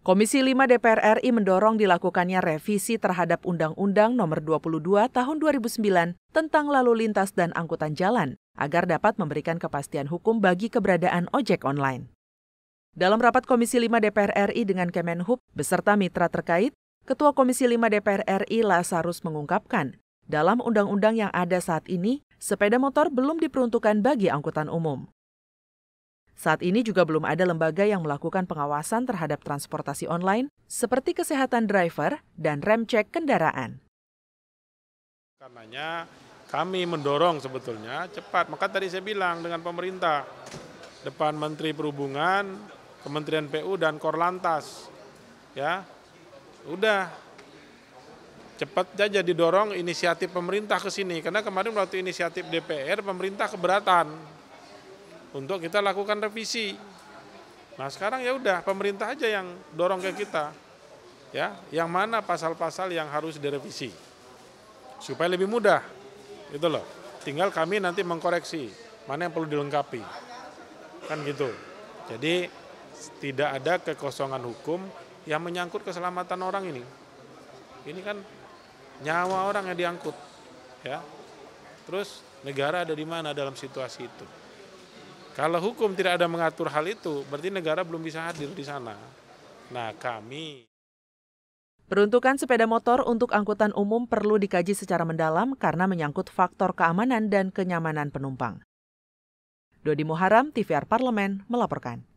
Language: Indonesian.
Komisi 5 DPR RI mendorong dilakukannya revisi terhadap Undang-Undang Nomor 22 Tahun 2009 tentang lalu lintas dan angkutan jalan agar dapat memberikan kepastian hukum bagi keberadaan ojek online. Dalam rapat Komisi 5 DPR RI dengan Kemenhub beserta mitra terkait, Ketua Komisi 5 DPR RI Lasarus mengungkapkan, dalam undang-undang yang ada saat ini, sepeda motor belum diperuntukkan bagi angkutan umum. Saat ini juga belum ada lembaga yang melakukan pengawasan terhadap transportasi online seperti kesehatan driver dan rem cek kendaraan. Karenanya kami mendorong sebetulnya cepat. Maka tadi saya bilang dengan pemerintah, depan Menteri Perhubungan, Kementerian PU dan Korlantas. Ya. Udah cepat saja didorong inisiatif pemerintah ke sini karena kemarin waktu inisiatif DPR pemerintah keberatan untuk kita lakukan revisi. Nah sekarang ya udah pemerintah aja yang dorong ke kita, ya, yang mana pasal-pasal yang harus direvisi supaya lebih mudah, itu loh. Tinggal kami nanti mengkoreksi mana yang perlu dilengkapi, kan gitu. Jadi tidak ada kekosongan hukum yang menyangkut keselamatan orang ini. Ini kan nyawa orang yang diangkut, ya. Terus negara ada di mana dalam situasi itu? Kalau hukum tidak ada mengatur hal itu, berarti negara belum bisa hadir di sana. Nah, kami Peruntukan sepeda motor untuk angkutan umum perlu dikaji secara mendalam karena menyangkut faktor keamanan dan kenyamanan penumpang. Dodi Muharam, TVR Parlemen, melaporkan.